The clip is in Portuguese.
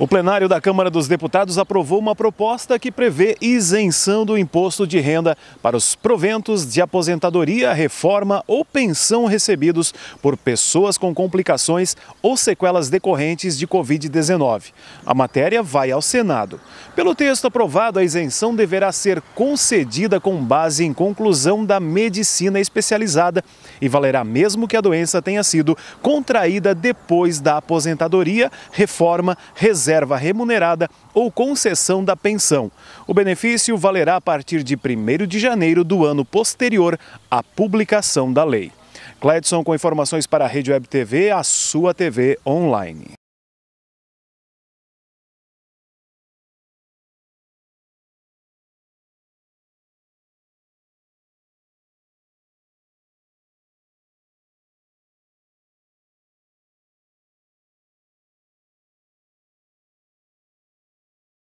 O plenário da Câmara dos Deputados aprovou uma proposta que prevê isenção do imposto de renda para os proventos de aposentadoria, reforma ou pensão recebidos por pessoas com complicações ou sequelas decorrentes de Covid-19. A matéria vai ao Senado. Pelo texto aprovado, a isenção deverá ser concedida com base em conclusão da medicina especializada e valerá mesmo que a doença tenha sido contraída depois da aposentadoria, reforma, reserva reserva remunerada ou concessão da pensão. O benefício valerá a partir de 1 de janeiro do ano posterior à publicação da lei. Cledson com informações para a Rede Web TV, a sua TV online.